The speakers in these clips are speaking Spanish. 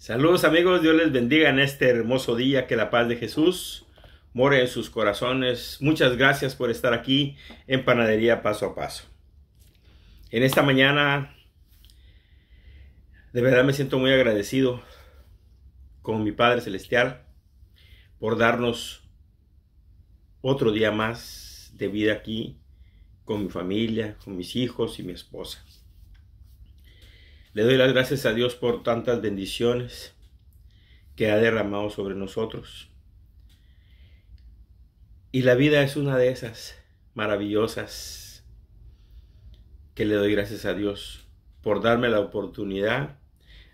Saludos amigos, Dios les bendiga en este hermoso día, que la paz de Jesús more en sus corazones. Muchas gracias por estar aquí en Panadería Paso a Paso. En esta mañana, de verdad me siento muy agradecido con mi Padre Celestial por darnos otro día más de vida aquí con mi familia, con mis hijos y mi esposa. Le doy las gracias a Dios por tantas bendiciones que ha derramado sobre nosotros. Y la vida es una de esas maravillosas que le doy gracias a Dios por darme la oportunidad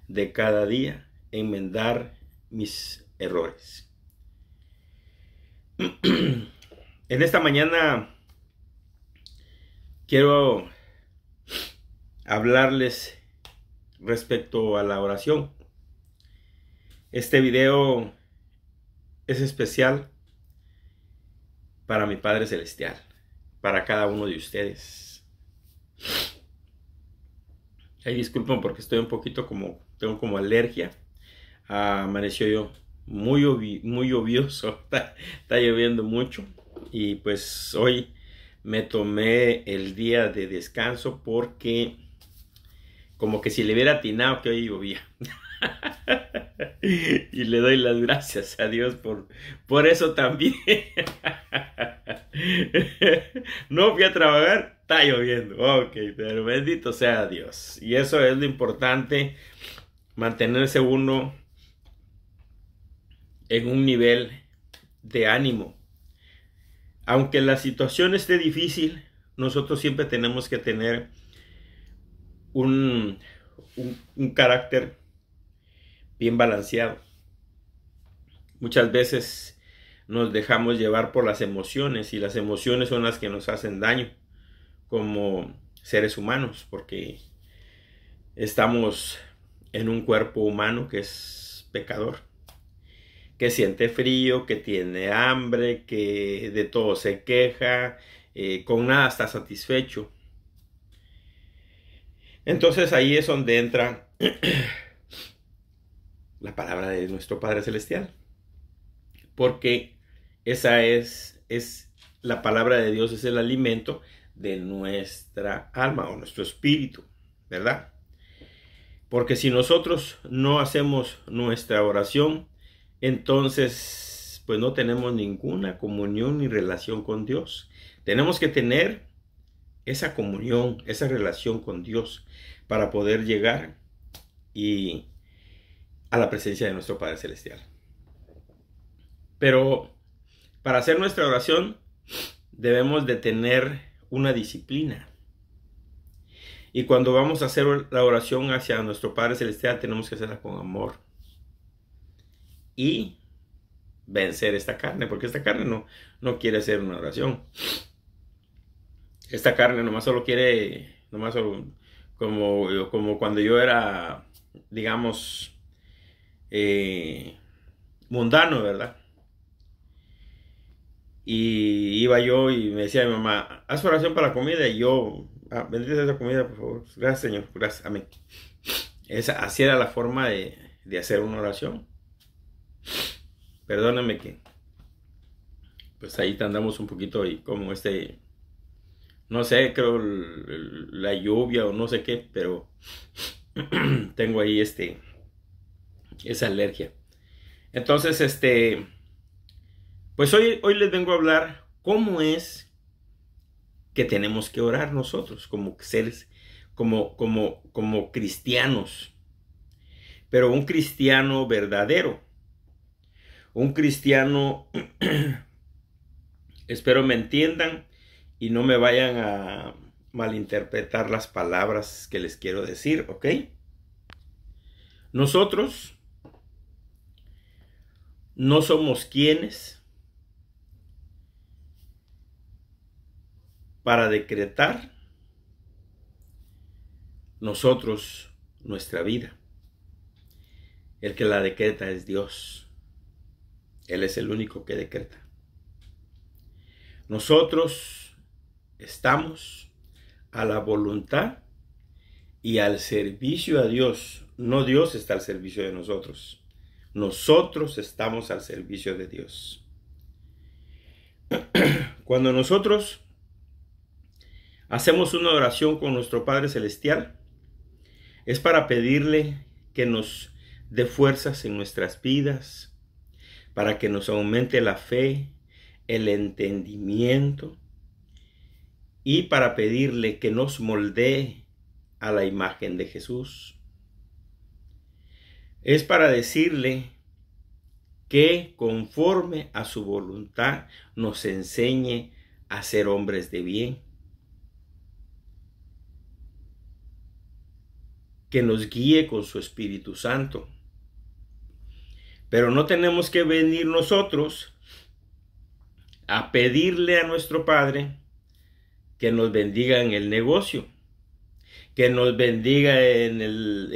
de cada día enmendar mis errores. en esta mañana quiero hablarles respecto a la oración. Este video es especial para mi Padre Celestial, para cada uno de ustedes. disculpen porque estoy un poquito como, tengo como alergia. Ah, amaneció yo muy, muy lluvioso, está lloviendo mucho y pues hoy me tomé el día de descanso porque como que si le hubiera atinado que hoy llovía. y le doy las gracias a Dios por, por eso también. no voy a trabajar, está lloviendo. Ok, pero bendito sea Dios. Y eso es lo importante, mantenerse uno en un nivel de ánimo. Aunque la situación esté difícil, nosotros siempre tenemos que tener un, carácter bien balanceado. Muchas veces nos dejamos llevar por las emociones y las emociones son las que nos hacen daño como seres humanos porque estamos en un cuerpo humano que es pecador, que siente frío, que tiene hambre, que de todo se queja, eh, con nada está satisfecho. Entonces ahí es donde entra la palabra de nuestro Padre Celestial. Porque esa es, es la palabra de Dios, es el alimento de nuestra alma o nuestro espíritu, ¿verdad? Porque si nosotros no hacemos nuestra oración, entonces pues no tenemos ninguna comunión ni relación con Dios. Tenemos que tener esa comunión, esa relación con Dios para poder llegar y a la presencia de nuestro Padre Celestial. Pero para hacer nuestra oración debemos de tener una disciplina. Y cuando vamos a hacer la oración hacia nuestro Padre Celestial tenemos que hacerla con amor. Y vencer esta carne, porque esta carne no, no quiere hacer una oración esta carne nomás solo quiere, nomás solo, como, como cuando yo era, digamos, eh, mundano, ¿verdad? Y iba yo y me decía a mi mamá, haz oración para la comida. Y yo, ah, esa comida, por favor. Gracias, Señor. Gracias. Amén. Esa, así era la forma de, de hacer una oración. Perdóname que, pues ahí andamos un poquito y como este no sé, creo la lluvia o no sé qué, pero tengo ahí este esa alergia. Entonces, este pues hoy hoy les vengo a hablar cómo es que tenemos que orar nosotros como seres como como como cristianos. Pero un cristiano verdadero. Un cristiano espero me entiendan y no me vayan a malinterpretar las palabras que les quiero decir, ¿ok? Nosotros no somos quienes para decretar nosotros nuestra vida. El que la decreta es Dios. Él es el único que decreta. Nosotros estamos a la voluntad y al servicio a Dios. No Dios está al servicio de nosotros. Nosotros estamos al servicio de Dios. Cuando nosotros hacemos una oración con nuestro Padre Celestial, es para pedirle que nos dé fuerzas en nuestras vidas, para que nos aumente la fe, el entendimiento, y para pedirle que nos moldee a la imagen de Jesús. Es para decirle que conforme a su voluntad nos enseñe a ser hombres de bien, que nos guíe con su Espíritu Santo. Pero no tenemos que venir nosotros a pedirle a nuestro Padre que nos bendiga en el negocio, que nos bendiga en el,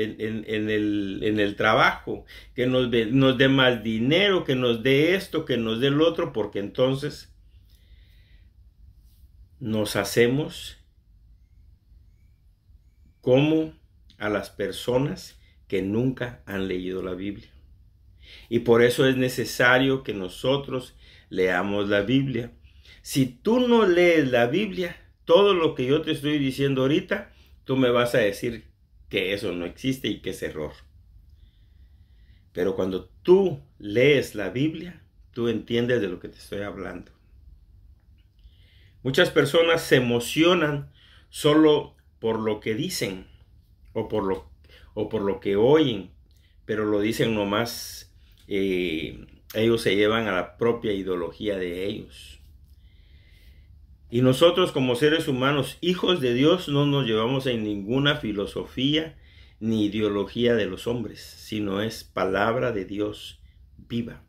en, el, en el, trabajo, que nos, nos dé más dinero, que nos dé esto, que nos dé el otro, porque entonces nos hacemos como a las personas que nunca han leído la Biblia. Y por eso es necesario que nosotros leamos la Biblia. Si tú no lees la Biblia, todo lo que yo te estoy diciendo ahorita, tú me vas a decir que eso no existe y que es error. Pero cuando tú lees la Biblia, tú entiendes de lo que te estoy hablando. Muchas personas se emocionan solo por lo que dicen o por lo, o por lo que oyen, pero lo dicen nomás, eh, ellos se llevan a la propia ideología de ellos. Y nosotros como seres humanos, hijos de Dios, no nos llevamos en ninguna filosofía ni ideología de los hombres, sino es palabra de Dios viva.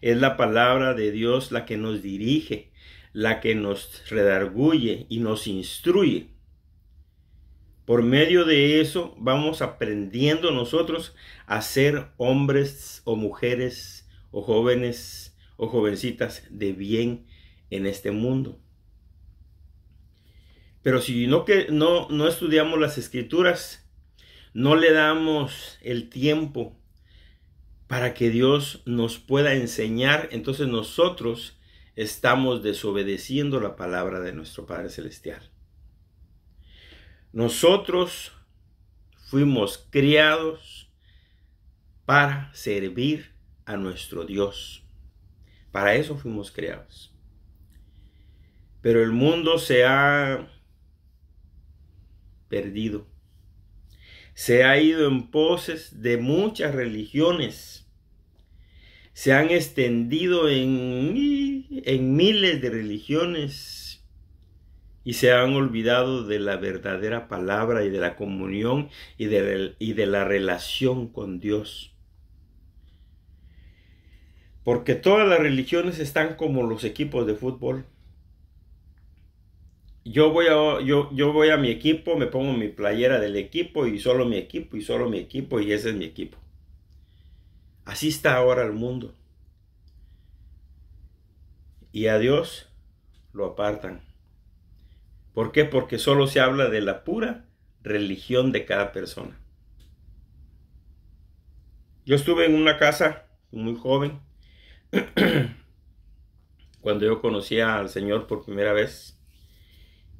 Es la palabra de Dios la que nos dirige, la que nos redarguye y nos instruye. Por medio de eso vamos aprendiendo nosotros a ser hombres o mujeres o jóvenes o jovencitas de bien en este mundo. Pero si no, que, no, no estudiamos las escrituras, no le damos el tiempo para que Dios nos pueda enseñar, entonces nosotros estamos desobedeciendo la palabra de nuestro Padre Celestial. Nosotros fuimos criados para servir a nuestro Dios. Para eso fuimos criados. Pero el mundo se ha perdido. Se ha ido en poses de muchas religiones. Se han extendido en, en miles de religiones y se han olvidado de la verdadera palabra y de la comunión y y de la relación con Dios porque todas las religiones están como los equipos de fútbol yo voy a, yo, yo voy a mi equipo, me pongo mi playera del equipo y solo mi equipo y solo mi equipo y ese es mi equipo. Así está ahora el mundo. Y a Dios lo apartan. ¿Por qué? Porque solo se habla de la pura religión de cada persona. Yo estuve en una casa muy joven cuando yo conocía al Señor por primera vez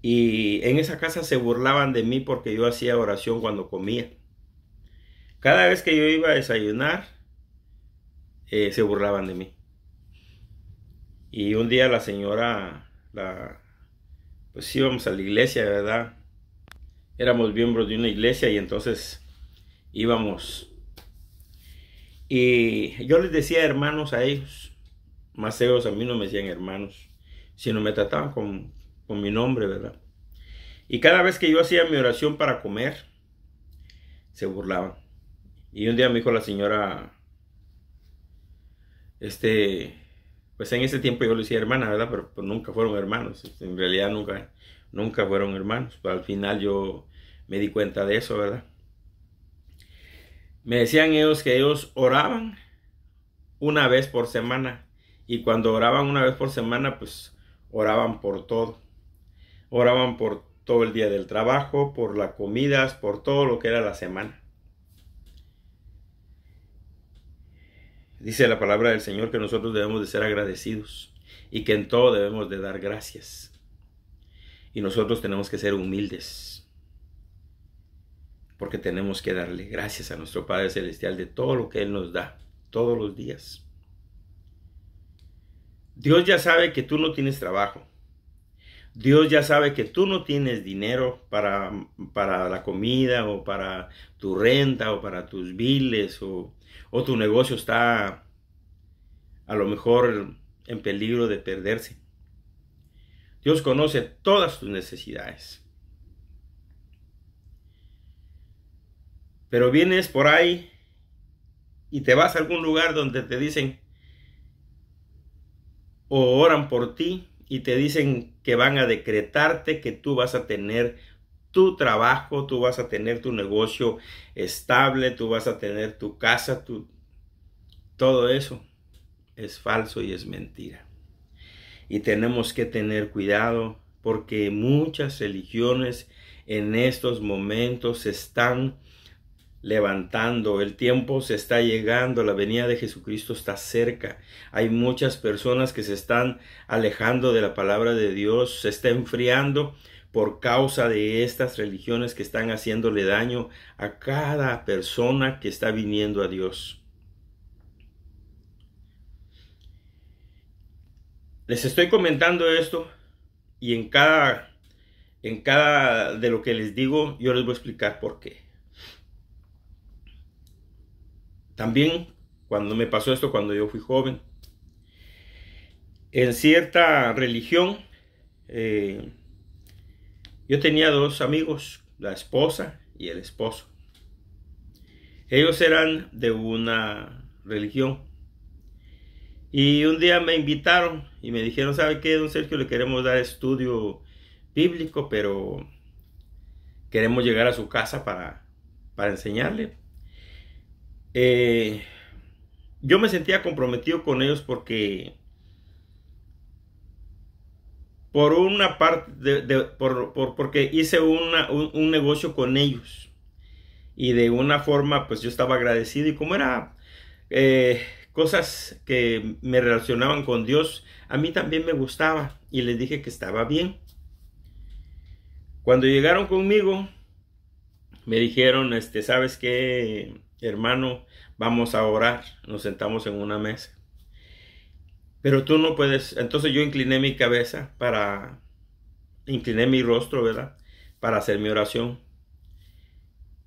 y en esa casa se burlaban de mí porque yo hacía oración cuando comía. Cada vez que yo iba a desayunar, eh, se burlaban de mí. Y un día la señora, la, pues íbamos a la iglesia, ¿verdad? Éramos miembros de una iglesia y entonces íbamos. Y yo les decía hermanos a ellos, más ellos a mí no me decían hermanos, sino me trataban con, con mi nombre, ¿verdad? Y cada vez que yo hacía mi oración para comer, se burlaban. Y un día me dijo la señora, este, pues en ese tiempo yo lo decía hermana, ¿verdad? Pero, pues, nunca fueron hermanos, este, en realidad nunca, nunca fueron hermanos. Pero al final yo me di cuenta de eso, ¿verdad? Me decían ellos que ellos oraban una vez por semana y cuando oraban una vez por semana, pues oraban por todo. Oraban por todo el día del trabajo, por las comidas, por todo lo que era la semana. Dice la palabra del Señor que nosotros debemos de ser agradecidos y que en todo debemos de dar gracias. Y nosotros tenemos que ser humildes porque tenemos que darle gracias a nuestro Padre Celestial de todo lo que Él nos da todos los días. Dios ya sabe que tú no tienes trabajo. Dios ya sabe que tú no tienes dinero para, la comida o para tu renta o para tus biles o, o tu negocio está a lo mejor en peligro de perderse. Dios conoce todas tus necesidades. Pero vienes por ahí y te vas a algún lugar donde te dicen o oran por ti y te dicen que van a decretarte que tú vas a tener tu trabajo, tú vas a tener tu negocio estable, tú vas a tener tu casa, tu... todo eso es falso y es mentira. Y tenemos que tener cuidado porque muchas religiones en estos momentos están levantando. El tiempo se está llegando, la venida de Jesucristo está cerca. Hay muchas personas que se están alejando de la palabra de Dios, se está enfriando por causa de estas religiones que están haciéndole daño a cada persona que está viniendo a Dios. Les estoy comentando esto y en cada en cada de lo que les digo yo les voy a explicar por qué. También cuando me pasó esto, cuando yo fui joven, en cierta religión, eh, yo tenía dos amigos, la esposa y el esposo. Ellos eran de una religión. Y un día me invitaron y me dijeron, ¿sabe qué, don Sergio? Le queremos dar estudio bíblico, pero queremos llegar a su casa para, para enseñarle. Eh, yo me sentía comprometido con ellos porque por una parte, porque hice un, negocio con ellos. Y de una forma, pues yo estaba agradecido. Y como era eh, cosas que me relacionaban con Dios, a mí también me gustaba. Y les dije que estaba bien. Cuando llegaron conmigo, me dijeron, este, ¿sabes que hermano, vamos a orar. Nos sentamos en una mesa. Pero tú no puedes. Entonces yo incliné mi cabeza para, incliné mi rostro, ¿verdad? Para hacer mi oración.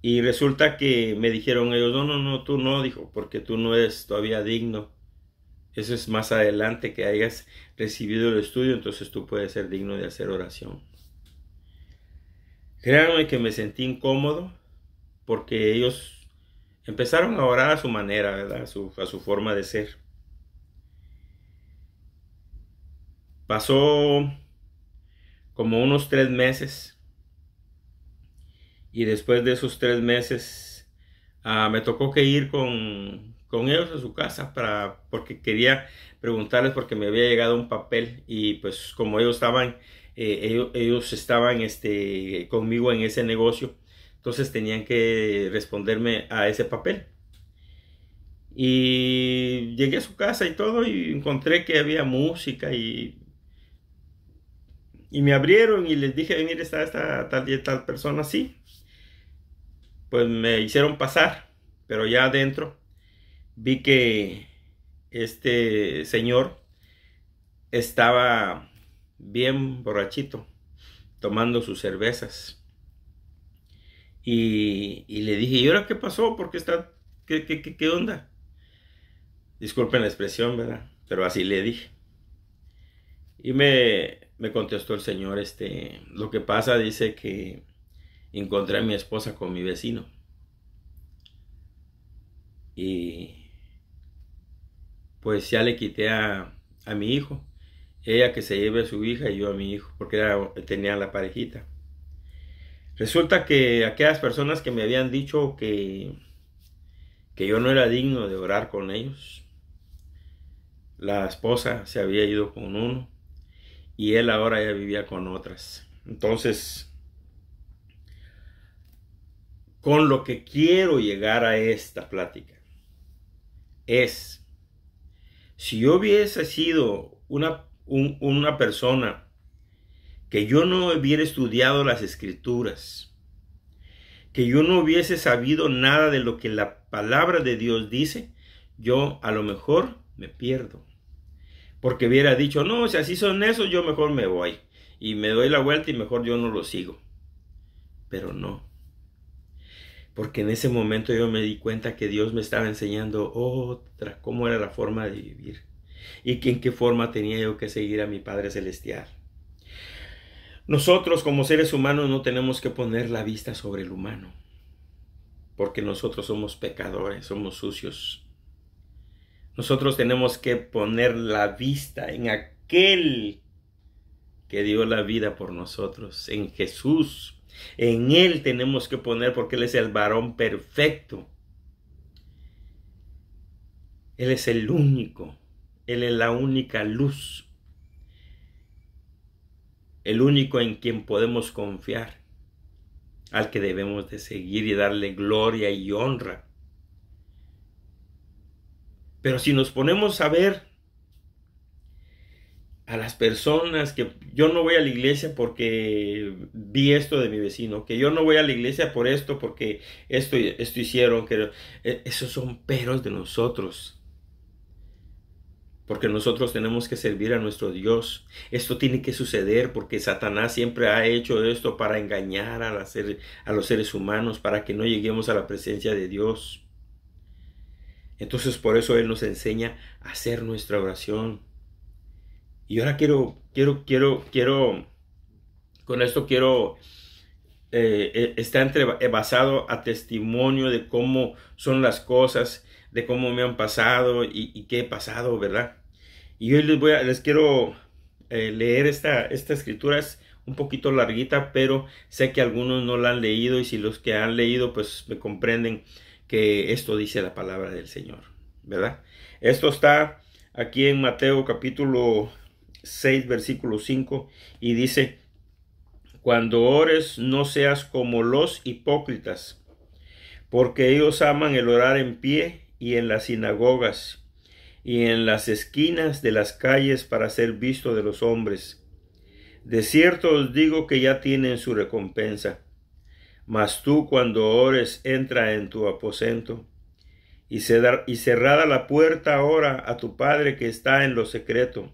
Y resulta que me dijeron ellos, no, no, no, tú no, dijo, porque tú no eres todavía digno. Eso es más adelante que hayas recibido el estudio, entonces tú puedes ser digno de hacer oración. Créanme que me sentí incómodo porque ellos Empezaron a orar a su manera, A su, forma de ser. Pasó como unos tres meses. Y después de esos tres meses ah, me tocó que ir con, ellos a su casa para, porque quería preguntarles porque me había llegado un papel y pues como ellos estaban, eh, ellos, estaban este, conmigo en ese negocio, entonces tenían que responderme a ese papel. Y llegué a su casa y todo y encontré que había música y, y me abrieron y les dije, mire, está esta tal y tal persona así. Pues me hicieron pasar, pero ya adentro vi que este señor estaba bien borrachito, tomando sus cervezas. Y, le dije, ¿y ahora qué pasó? ¿Por qué está? ¿Qué, onda? Disculpen la expresión, ¿verdad? Pero así le dije. Y me, me contestó el señor, este, lo que pasa dice que encontré a mi esposa con mi vecino. Y pues ya le quité a, a mi hijo. Ella que se lleve a su hija y yo a mi hijo, porque era, tenía la parejita. Resulta que aquellas personas que me habían dicho que, que yo no era digno de orar con ellos, la esposa se había ido con uno y él ahora ya vivía con otras. Entonces, con lo que quiero llegar a esta plática es, si yo hubiese sido una, una persona que yo no hubiera estudiado las escrituras, que yo no hubiese sabido nada de lo que la palabra de Dios dice, yo a lo mejor me pierdo. Porque hubiera dicho, no, si así son esos, yo mejor me voy. Y me doy la vuelta y mejor yo no lo sigo. Pero no. Porque en ese momento yo me di cuenta que Dios me estaba enseñando otra, cómo era la forma de vivir. Y que en qué forma tenía yo que seguir a mi Padre Celestial. Nosotros como seres humanos no tenemos que poner la vista sobre el humano, porque nosotros somos pecadores, somos sucios. Nosotros tenemos que poner la vista en aquel que dio la vida por nosotros, en Jesús. En Él tenemos que poner porque Él es el varón perfecto. Él es el único, Él es la única luz el único en quien podemos confiar, al que debemos de seguir y darle gloria y honra. Pero si nos ponemos a ver a las personas que yo no voy a la iglesia porque vi esto de mi vecino, que yo no voy a la iglesia por esto, porque esto, esto hicieron, que eh, esos son peros de nosotros porque nosotros tenemos que servir a nuestro Dios. Esto tiene que suceder porque Satanás siempre ha hecho esto para engañar a, los seres humanos, para que no lleguemos a la presencia de Dios. Entonces por eso Él nos enseña a hacer nuestra oración. Y ahora quiero, quiero, quiero, quiero, con esto quiero, eh, eh, está basado a testimonio de cómo son las cosas de cómo me han pasado y, qué he pasado, ¿verdad? Y hoy les, voy a, les quiero eh, leer esta, esta escritura, es un poquito larguita, pero sé que algunos no la han leído y si los que han leído, pues me comprenden que esto dice la palabra del Señor, ¿verdad? Esto está aquí en Mateo capítulo 6, versículo 5, y dice, cuando ores no seas como los hipócritas, porque ellos aman el orar en pie y en las sinagogas y en las esquinas de las calles para ser visto de los hombres. De cierto os digo que ya tienen su recompensa. Mas tú cuando ores entra en tu aposento y, cerrada la puerta ahora a tu Padre que está en lo secreto.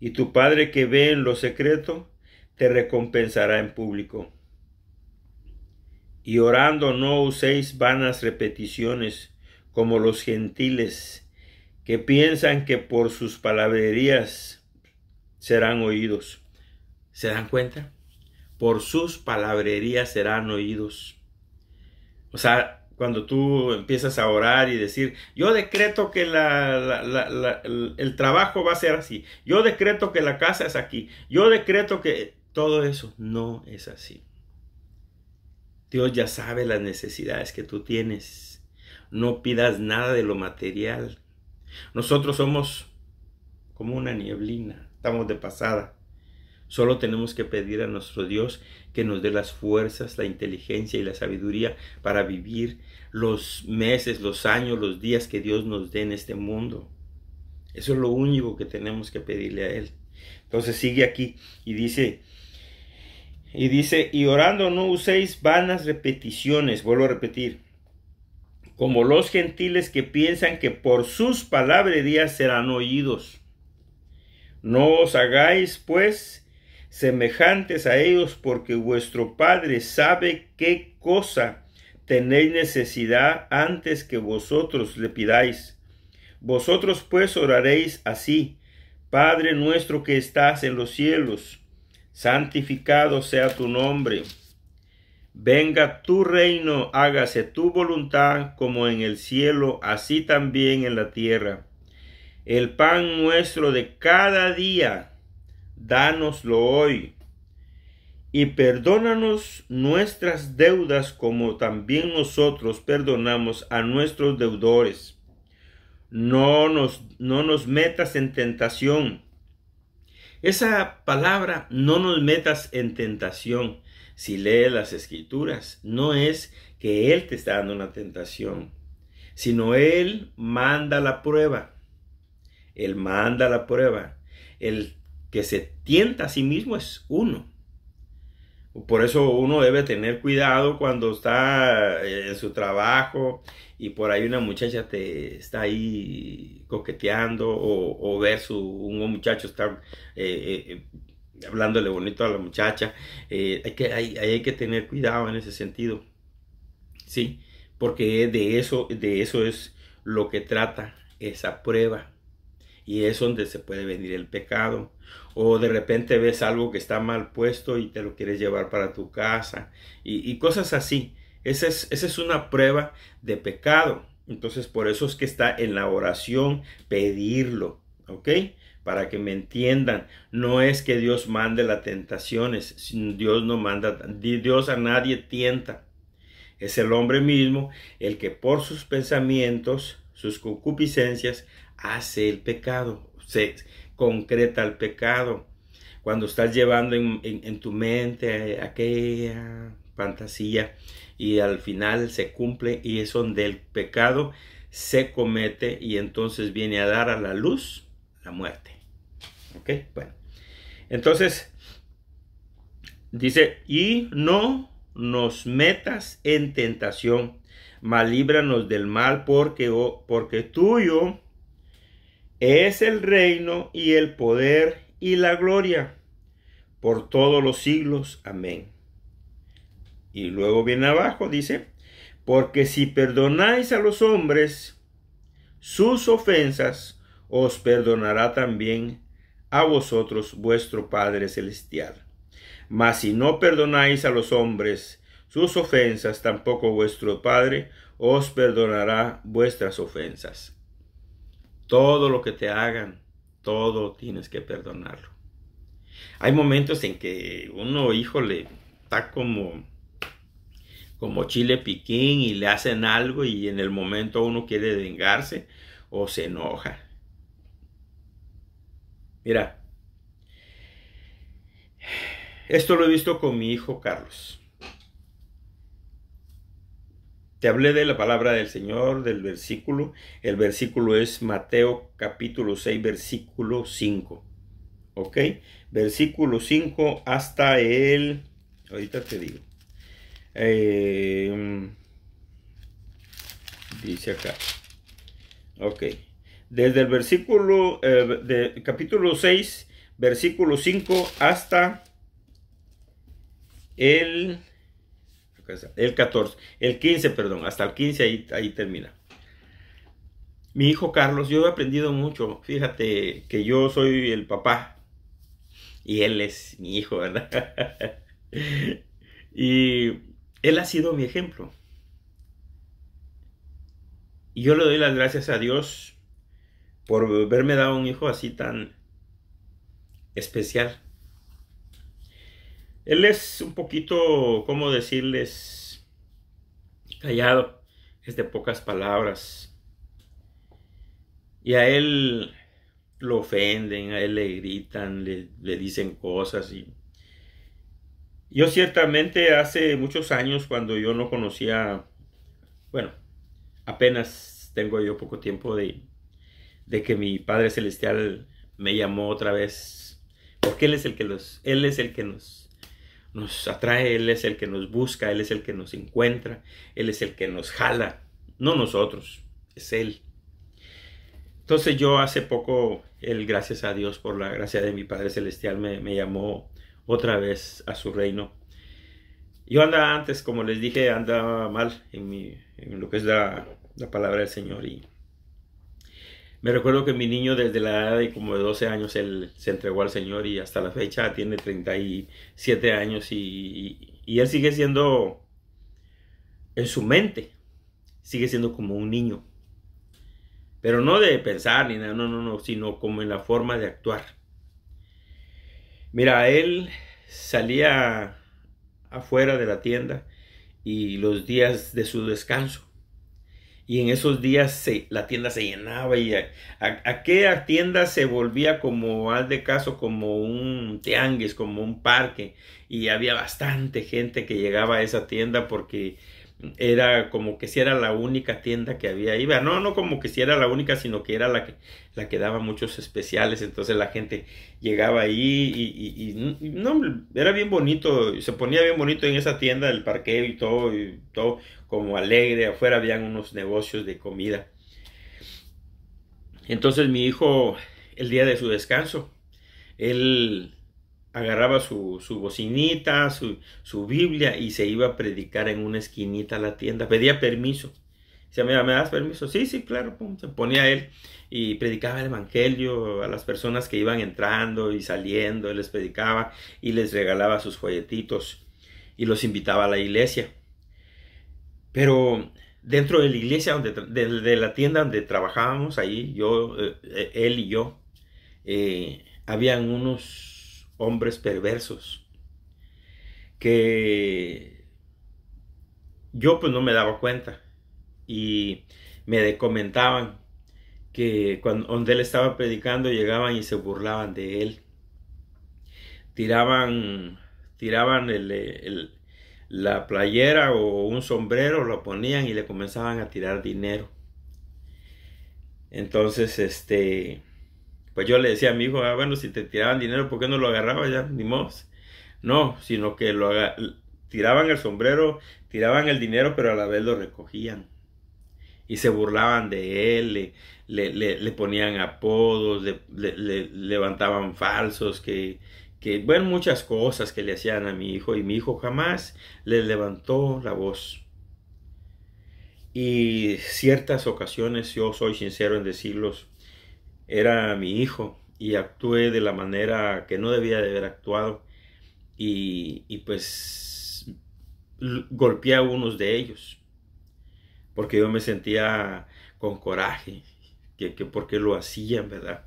Y tu Padre que ve en lo secreto te recompensará en público. Y orando no uséis vanas repeticiones, como los gentiles, que piensan que por sus palabrerías serán oídos. ¿Se dan cuenta? Por sus palabrerías serán oídos. O sea, cuando tú empiezas a orar y decir, yo decreto que el trabajo va a ser así, yo decreto que la casa es aquí, yo decreto que todo eso no es así. Dios ya sabe las necesidades que tú tienes no pidas nada de lo material. Nosotros somos como una nieblina, estamos de pasada. Solo tenemos que pedir a nuestro Dios que nos dé las fuerzas, la inteligencia y la sabiduría para vivir los meses, los años, los días que Dios nos dé en este mundo. Eso es lo único que tenemos que pedirle a Él. Entonces sigue aquí y dice, y dice, y orando no uséis vanas repeticiones, vuelvo a repetir, como los gentiles que piensan que por sus palabrerías serán oídos. No os hagáis, pues, semejantes a ellos, porque vuestro Padre sabe qué cosa tenéis necesidad antes que vosotros le pidáis. Vosotros pues oraréis así, Padre nuestro que estás en los cielos, santificado sea tu nombre Venga tu reino, hágase tu voluntad como en el cielo, así también en la tierra. El pan nuestro de cada día, dánoslo hoy. Y perdónanos nuestras deudas como también nosotros perdonamos a nuestros deudores. No nos, no nos metas en tentación. Esa palabra, no nos metas en tentación si lee las escrituras, no es que Él te está dando una tentación, sino Él manda la prueba. Él manda la prueba. El que se tienta a sí mismo es uno. Por eso uno debe tener cuidado cuando está eh, en su trabajo y por ahí una muchacha te está ahí coqueteando o, ver su, un muchacho está eh, eh, hablándole bonito a la muchacha. Eh, hay, que, hay, que tener cuidado en ese sentido. Sí, porque de eso, de eso es lo que trata esa prueba. Y es donde se puede venir el pecado. O de repente ves algo que está mal puesto y te lo quieres llevar para tu casa. Y, cosas así. Esa es, esa es una prueba de pecado. Entonces por eso es que está en la oración pedirlo. ¿Ok? para que me entiendan. No es que Dios mande las tentaciones, Dios no manda, Dios a nadie tienta. Es el hombre mismo el que por sus pensamientos, sus concupiscencias, hace el pecado, se concreta el pecado. Cuando estás llevando en, tu mente aquella fantasía y al final se cumple y es donde el pecado se comete y entonces viene a dar a la luz la muerte. ¿Ok? Bueno. Entonces, dice, y no nos metas en tentación, mas líbranos del mal, porque, oh, porque tuyo es el reino y el poder y la gloria por todos los siglos. Amén. Y luego viene abajo, dice, porque si perdonáis a los hombres sus ofensas, os perdonará también a vosotros vuestro Padre Celestial. Mas si no perdonáis a los hombres sus ofensas, tampoco vuestro Padre os perdonará vuestras ofensas. Todo lo que te hagan, todo tienes que perdonarlo. Hay momentos en que uno, hijo le está como como chile piquín y le hacen algo y en el momento uno quiere vengarse o se enoja. Mira, esto lo he visto con mi hijo Carlos. Te hablé de la palabra del Señor, del versículo. El versículo es Mateo capítulo 6, versículo 5. ¿Ok? Versículo 5 hasta el... Ahorita te digo. Eh, dice acá. Ok desde el versículo eh, capítulo 6, versículo 5 hasta el, el 14, el 15, perdón, hasta el 15 ahí, ahí termina. Mi hijo Carlos, yo he aprendido mucho. Fíjate que yo soy el papá y él es mi hijo, ¿verdad? y él ha sido mi ejemplo. Y yo le doy las gracias a Dios por verme dado un hijo así tan especial. Él es un poquito, ¿cómo decirles? Callado, es de pocas palabras. Y a él lo ofenden, a él le gritan, le, le dicen cosas. Y... Yo ciertamente hace muchos años, cuando yo no conocía, bueno, apenas tengo yo poco tiempo de, de que mi Padre Celestial me llamó otra vez, porque Él es el que, los, él es el que nos, nos atrae, Él es el que nos busca, Él es el que nos encuentra, Él es el que nos jala, no nosotros, es Él. Entonces yo hace poco, Él, gracias a Dios por la gracia de mi Padre Celestial, me, llamó otra vez a su reino. Yo andaba antes, como les dije, andaba mal en, lo que es la, la palabra del Señor y me recuerdo que mi niño desde la edad de como de 12 años él se entregó al Señor y hasta la fecha tiene 37 años y, y él sigue siendo, en su mente, sigue siendo como un niño. Pero no de pensar ni nada, no, no, no, sino como en la forma de actuar. Mira, él salía afuera de la tienda y los días de su descanso y en esos días la tienda se llenaba y a, aquella tienda se volvía como, al de caso, como un tianguis, como un parque y había bastante gente que llegaba a esa tienda porque era como que si era la única tienda que había ahí, no, no como que si era la única, sino que era la que, la daba muchos especiales, entonces la gente llegaba ahí y, mm, no, era bien bonito, se ponía bien bonito en esa tienda, el parqueo y todo, y todo como alegre, afuera habían unos negocios de comida. Entonces mi hijo, el día de su descanso, él agarraba su, bocinita, su, Biblia y se iba a predicar en una esquinita a la tienda. Pedía permiso. Dice, mira, ¿me das permiso? Sí, sí, claro. Se ponía él y predicaba el Evangelio a las personas que iban entrando y saliendo. Él les predicaba y les regalaba sus folletitos y los invitaba a la iglesia. Pero dentro de la iglesia, donde, de, la tienda donde trabajábamos, ahí yo, eh, eh, él y yo, eh, habían unos hombres perversos, que yo pues no me daba cuenta y me comentaban que cuando donde él estaba predicando llegaban y se burlaban de él, tiraban, tiraban la playera o un sombrero, lo ponían y le comenzaban a tirar dinero. Entonces, este, pues yo le decía a mi hijo, ah, bueno, si te tiraban dinero, ¿por qué no lo agarraba ya? Ni más No, sino que lo tiraban el sombrero, tiraban el dinero, pero a la vez lo recogían. Y se burlaban de él, le, le, le, ponían apodos, le, levantaban falsos, que, que, bueno, muchas cosas que le hacían a mi hijo. Y mi hijo jamás le levantó la voz. Y ciertas ocasiones, yo soy sincero en decirlos, era mi hijo y actué de la manera que no debía de haber actuado y, pues golpeé a unos de ellos porque yo me sentía con coraje que, porque lo hacían verdad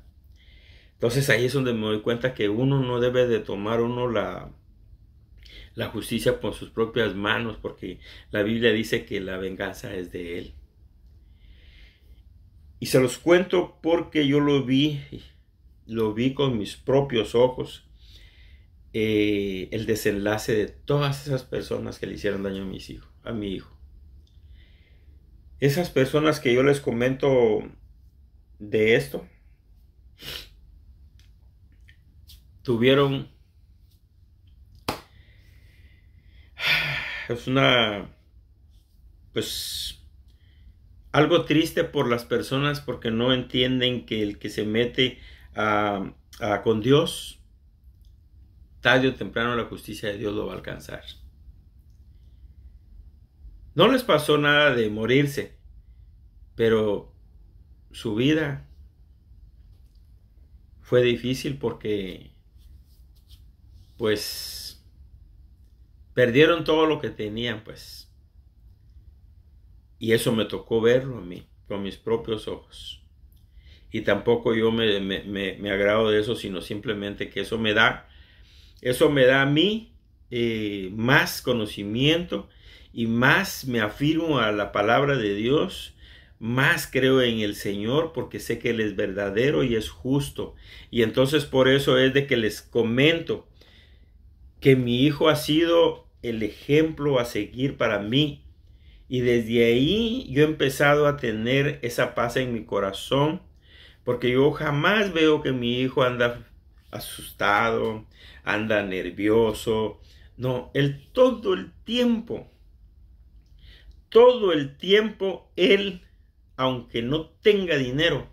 entonces ahí es donde me doy cuenta que uno no debe de tomar uno la la justicia por sus propias manos porque la Biblia dice que la venganza es de él y se los cuento porque yo lo vi, lo vi con mis propios ojos, eh, el desenlace de todas esas personas que le hicieron daño a, mis hijos, a mi hijo. Esas personas que yo les comento de esto, tuvieron es una pues algo triste por las personas porque no entienden que el que se mete con Dios, tarde o temprano la justicia de Dios lo va a alcanzar. No les pasó nada de morirse, pero su vida fue difícil porque pues perdieron todo lo que tenían, pues y eso me tocó verlo a mí, con mis propios ojos. Y tampoco yo me, me, agrado de eso, sino simplemente que eso me da, eso me da a mí eh, más conocimiento y más me afirmo a la palabra de Dios, más creo en el Señor porque sé que Él es verdadero y es justo. Y entonces por eso es de que les comento que mi hijo ha sido el ejemplo a seguir para mí y desde ahí yo he empezado a tener esa paz en mi corazón, porque yo jamás veo que mi hijo anda asustado, anda nervioso. No, él todo el tiempo, todo el tiempo, él, aunque no tenga dinero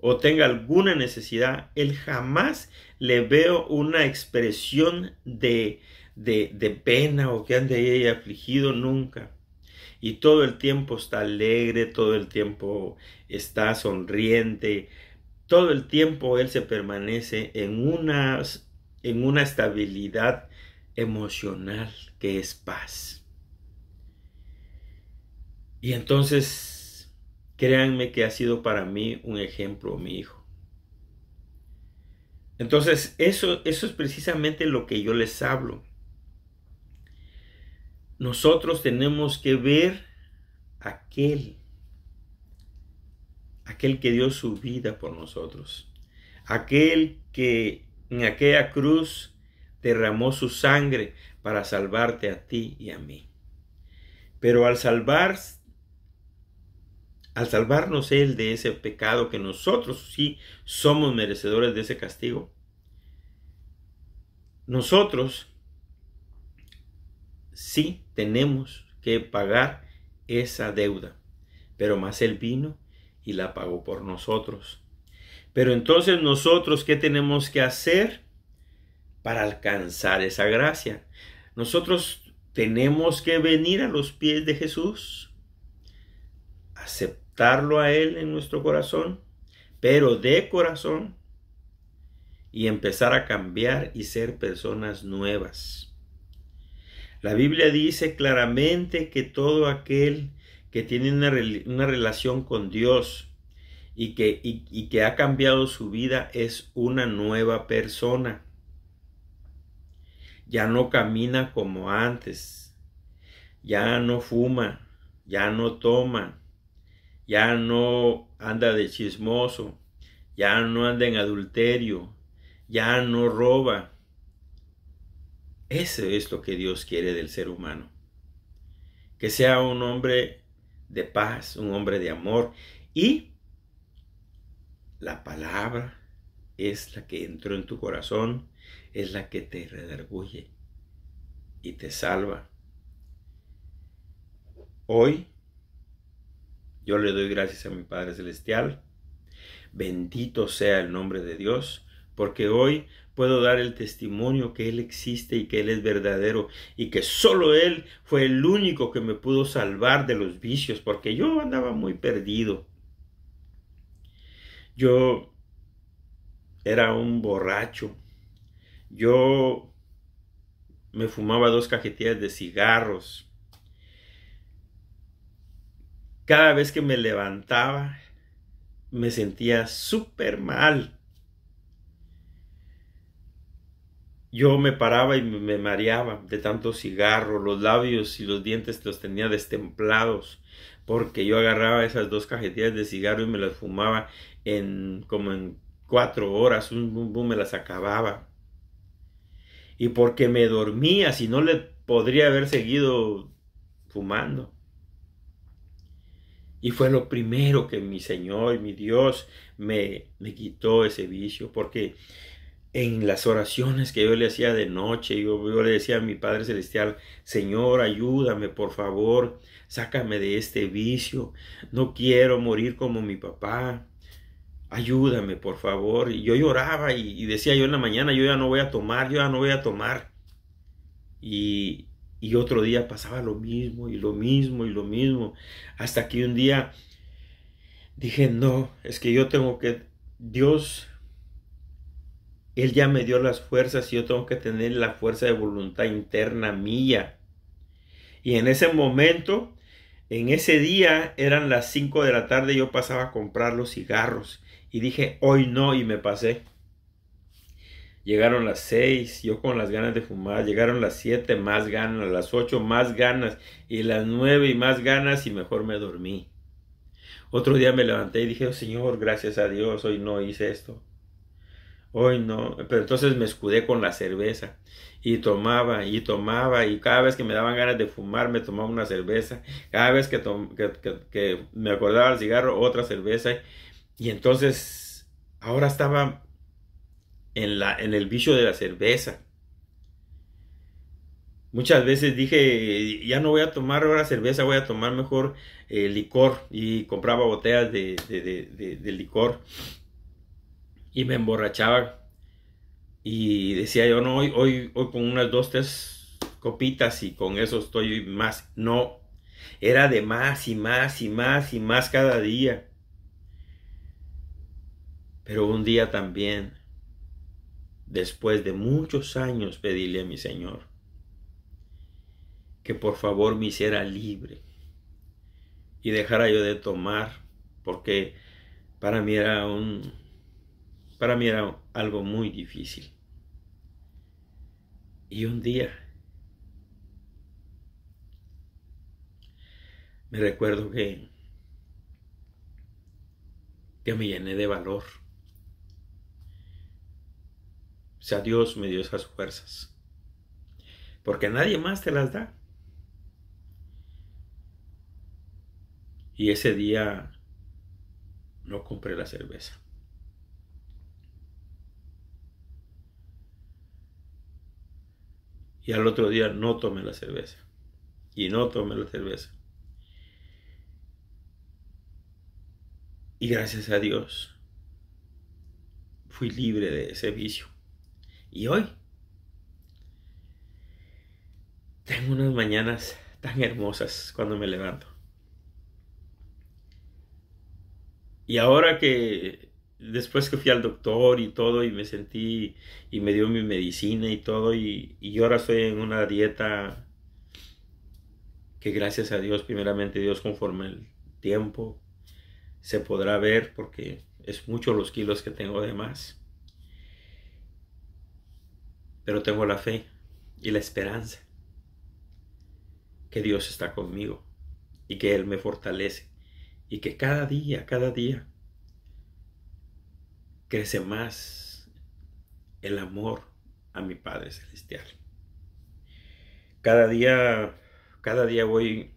o tenga alguna necesidad, él jamás le veo una expresión de, de, pena o que ande ahí afligido nunca y todo el tiempo está alegre, todo el tiempo está sonriente, todo el tiempo él se permanece en una, en una estabilidad emocional que es paz. Y entonces, créanme que ha sido para mí un ejemplo mi hijo. Entonces, eso, eso es precisamente lo que yo les hablo nosotros tenemos que ver aquel, aquel que dio su vida por nosotros, aquel que en aquella cruz derramó su sangre para salvarte a ti y a mí. Pero al salvar, al salvarnos Él de ese pecado que nosotros sí somos merecedores de ese castigo, nosotros sí tenemos que pagar esa deuda, pero más Él vino y la pagó por nosotros. Pero entonces nosotros, ¿qué tenemos que hacer para alcanzar esa gracia? Nosotros tenemos que venir a los pies de Jesús, aceptarlo a Él en nuestro corazón, pero de corazón, y empezar a cambiar y ser personas nuevas. La Biblia dice claramente que todo aquel que tiene una, relación con Dios y que, y que ha cambiado su vida es una nueva persona. Ya no camina como antes, ya no fuma, ya no toma, ya no anda de chismoso, ya no anda en adulterio, ya no roba, ese es lo que Dios quiere del ser humano. Que sea un hombre de paz, un hombre de amor. Y la palabra es la que entró en tu corazón, es la que te redarguye y te salva. Hoy yo le doy gracias a mi Padre Celestial. Bendito sea el nombre de Dios porque hoy puedo dar el testimonio que Él existe y que Él es verdadero y que solo Él fue el único que me pudo salvar de los vicios, porque yo andaba muy perdido. Yo era un borracho. Yo me fumaba dos cajetillas de cigarros. Cada vez que me levantaba, me sentía súper mal Yo me paraba y me mareaba de tanto cigarro, los labios y los dientes los tenía destemplados, porque yo agarraba esas dos cajetillas de cigarro y me las fumaba en como en cuatro horas, un bum me las acababa. Y porque me dormía, si no le podría haber seguido fumando. Y fue lo primero que mi Señor, y mi Dios, me, me quitó ese vicio, porque en las oraciones que yo le hacía de noche, yo, yo, le decía a mi Padre Celestial, Señor, ayúdame, por favor, sácame de este vicio, no quiero morir como mi papá, ayúdame, por favor. Y yo lloraba y, decía yo en la mañana, yo ya no voy a tomar, yo ya no voy a tomar. Y, y otro día pasaba lo mismo y lo mismo y lo mismo, hasta que un día dije, no, es que yo tengo que, Dios él ya me dio las fuerzas y yo tengo que tener la fuerza de voluntad interna mía. Y en ese momento, en ese día, eran las cinco de la tarde, yo pasaba a comprar los cigarros. Y dije, hoy no, y me pasé. Llegaron las seis, yo con las ganas de fumar. Llegaron las siete, más ganas. Las ocho, más ganas. Y las nueve, y más ganas. Y mejor me dormí. Otro día me levanté y dije, oh, Señor, gracias a Dios, hoy no hice esto. Hoy no, pero entonces me escudé con la cerveza y tomaba y tomaba y cada vez que me daban ganas de fumar me tomaba una cerveza, cada vez que, que, me acordaba del cigarro otra cerveza y entonces ahora estaba en, la, en el bicho de la cerveza. Muchas veces dije, ya no voy a tomar ahora cerveza, voy a tomar mejor eh, licor. Y compraba botellas de, de, de licor y me emborrachaba. Y decía yo, no, hoy, hoy, hoy con unas dos, tres copitas y con eso estoy más. No, era de más y más y más y más cada día. Pero un día también, después de muchos años, pedíle a mi Señor que por favor me hiciera libre y dejara yo de tomar, porque para mí era un, para mí era algo muy difícil. Y un día me recuerdo que, que me llené de valor. O sea, Dios me dio esas fuerzas. Porque nadie más te las da. Y ese día no compré la cerveza. y al otro día no tomé la cerveza. Y no tomé la cerveza. Y gracias a Dios fui libre de ese vicio. Y hoy tengo unas mañanas tan hermosas cuando me levanto. Y ahora que después que fui al doctor y todo y me sentí y me dio mi medicina y todo y, y ahora estoy en una dieta que gracias a Dios, primeramente Dios conforme el tiempo se podrá ver porque es mucho los kilos que tengo de más. Pero tengo la fe y la esperanza que Dios está conmigo y que Él me fortalece y que cada día, cada día crece más el amor a mi Padre Celestial. Cada día, cada día voy,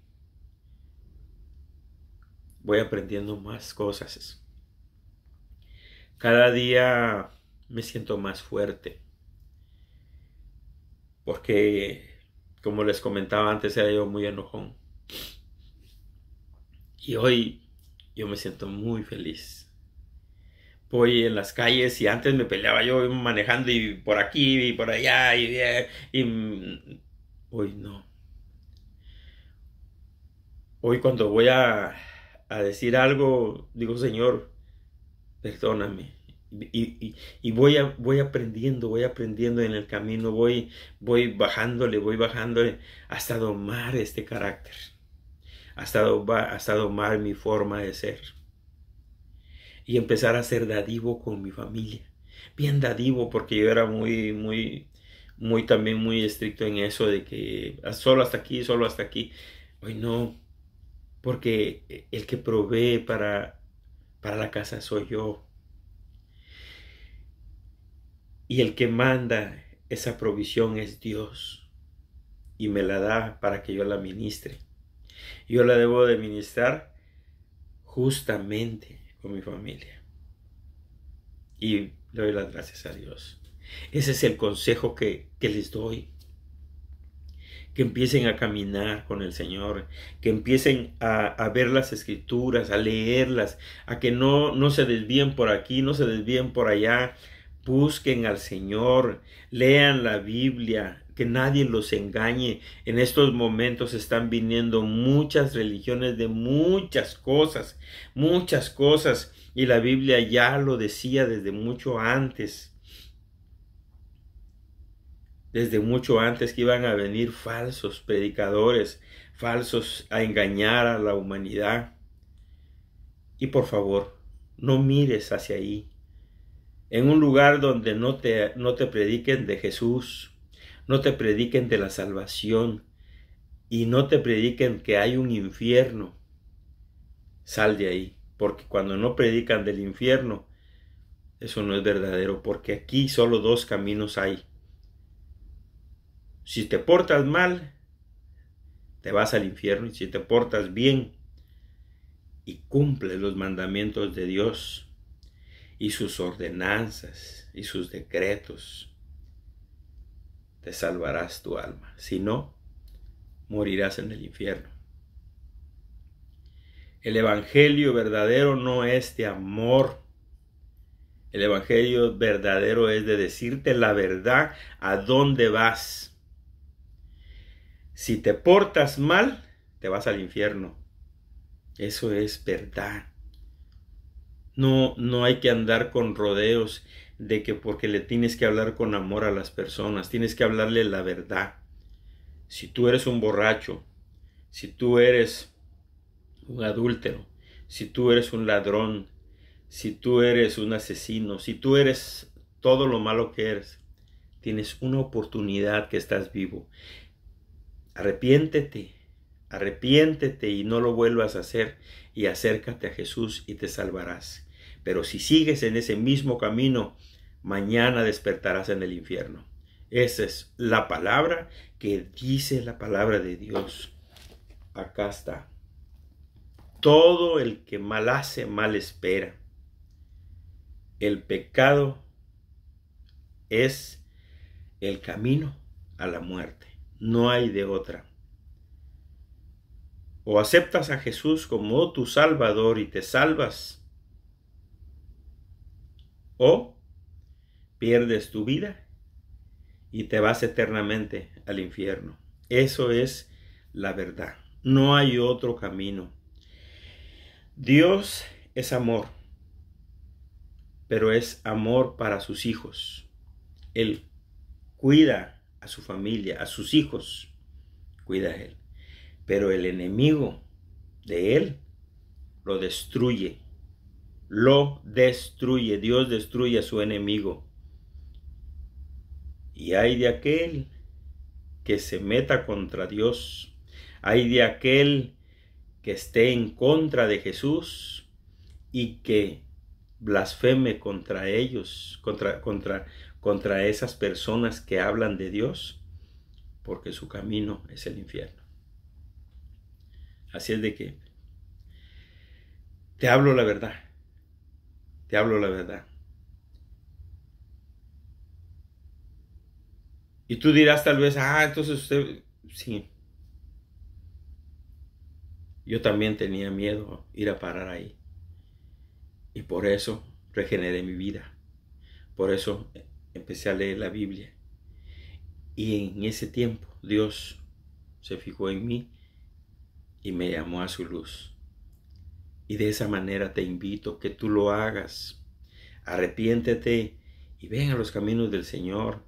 voy aprendiendo más cosas. Cada día me siento más fuerte. Porque, como les comentaba antes, era yo muy enojón. Y hoy yo me siento muy feliz voy en las calles y antes me peleaba yo manejando y por aquí y por allá y, mm, hoy no. Hoy cuando voy a, decir algo, digo, Señor, perdóname. Y, voy, a, voy aprendiendo, voy aprendiendo en el camino, voy, voy bajándole, voy bajándole hasta domar este carácter, hasta domar mi forma de ser y empezar a ser dadivo con mi familia. Bien dadivo porque yo era muy, muy, muy también muy estricto en eso de que ah, solo hasta aquí, solo hasta aquí. Hoy no, porque el que provee para, para la casa soy yo. Y el que manda esa provisión es Dios y me la da para que yo la ministre. Yo la debo de ministrar justamente con mi familia. Y doy las gracias a Dios. Ese es el consejo que, les doy. Que empiecen a caminar con el Señor, que empiecen a, a ver las escrituras, a leerlas, a que no, no se desvíen por aquí, no se desvíen por allá, busquen al Señor, lean la Biblia, que nadie los engañe. En estos momentos están viniendo muchas religiones de muchas cosas, muchas cosas. Y la Biblia ya lo decía desde mucho antes. Desde mucho antes que iban a venir falsos predicadores, falsos a engañar a la humanidad. Y por favor, no mires hacia ahí. En un lugar donde no te, no te prediquen de Jesús, no te prediquen de la salvación y no te prediquen que hay un infierno. Sal de ahí, porque cuando no predican del infierno, eso no es verdadero, porque aquí solo dos caminos hay. Si te portas mal, te vas al infierno, y si te portas bien y cumples los mandamientos de Dios y sus ordenanzas y sus decretos, salvarás tu alma. Si no, morirás en el infierno. El Evangelio verdadero no es de amor. El Evangelio verdadero es de decirte la verdad a dónde vas. Si te portas mal, te vas al infierno. Eso es verdad. No, no hay que andar con rodeos de que porque le tienes que hablar con amor a las personas, tienes que hablarle la verdad. Si tú eres un borracho, si tú eres un adúltero, si tú eres un ladrón, si tú eres un asesino, si tú eres todo lo malo que eres, tienes una oportunidad que estás vivo. Arrepiéntete, arrepiéntete y no lo vuelvas a hacer y acércate a Jesús y te salvarás. Pero si sigues en ese mismo camino, mañana despertarás en el infierno. Esa es la palabra que dice la palabra de Dios. Acá está. Todo el que mal hace, mal espera. El pecado es el camino a la muerte. No hay de otra. O aceptas a Jesús como tu Salvador y te salvas o pierdes tu vida y te vas eternamente al infierno. Eso es la verdad. No hay otro camino. Dios es amor, pero es amor para sus hijos. Él cuida a su familia, a sus hijos, cuida a Él. Pero el enemigo de Él lo destruye lo destruye. Dios destruye a su enemigo. Y hay de aquel que se meta contra Dios. Hay de aquel que esté en contra de Jesús y que blasfeme contra ellos, contra, contra, contra esas personas que hablan de Dios, porque su camino es el infierno. Así es de que te hablo la verdad. Te hablo la verdad. Y tú dirás tal vez, ah, entonces usted, sí. Yo también tenía miedo ir a parar ahí. Y por eso regeneré mi vida. Por eso empecé a leer la Biblia. Y en ese tiempo Dios se fijó en mí y me llamó a su luz. Y de esa manera te invito que tú lo hagas. Arrepiéntete y ven a los caminos del Señor.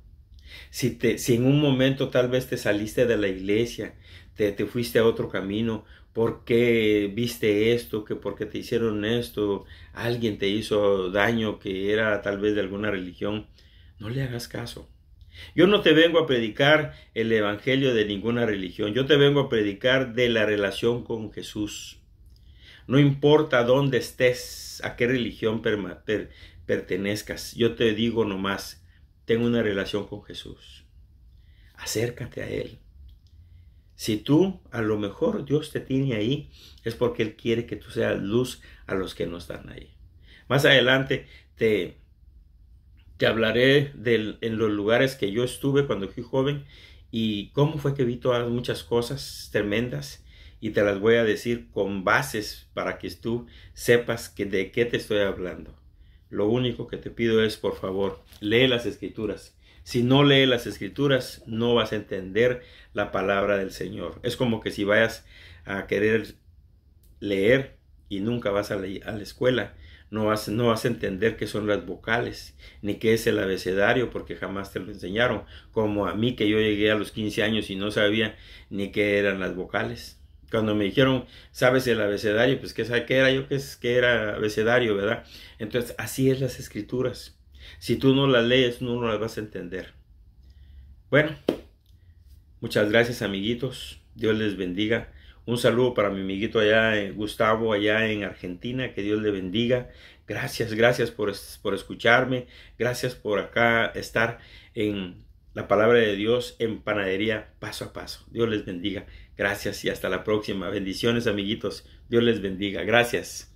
Si, te, si en un momento tal vez te saliste de la iglesia, te, te fuiste a otro camino, ¿por qué viste esto? ¿Que porque te hicieron esto? ¿Alguien te hizo daño que era tal vez de alguna religión? No le hagas caso. Yo no te vengo a predicar el evangelio de ninguna religión, yo te vengo a predicar de la relación con Jesús. No importa dónde estés, a qué religión pertenezcas, yo te digo nomás, tengo una relación con Jesús. Acércate a Él. Si tú, a lo mejor Dios te tiene ahí, es porque Él quiere que tú seas luz a los que no están ahí. Más adelante te, te hablaré de en los lugares que yo estuve cuando fui joven y cómo fue que vi todas muchas cosas tremendas y te las voy a decir con bases para que tú sepas que de qué te estoy hablando. Lo único que te pido es, por favor, lee las escrituras. Si no lee las escrituras, no vas a entender la palabra del Señor. Es como que si vayas a querer leer y nunca vas a, la, a la escuela, no vas, no vas, a entender qué son las vocales, ni qué es el abecedario, porque jamás te lo enseñaron, como a mí que yo llegué a los 15 años y no sabía ni qué eran las vocales cuando me dijeron, ¿sabes el abecedario? Pues que qué era yo, que es que era abecedario, ¿verdad? Entonces, así es las escrituras. Si tú no las lees, no, las vas a entender. Bueno, muchas gracias, amiguitos. Dios les bendiga. Un saludo para mi amiguito allá, eh, Gustavo, allá en Argentina. Que Dios le bendiga. Gracias, gracias por, por escucharme. Gracias por acá estar en la palabra de Dios en panadería paso a paso. Dios les bendiga. Gracias y hasta la próxima. Bendiciones amiguitos. Dios les bendiga. Gracias.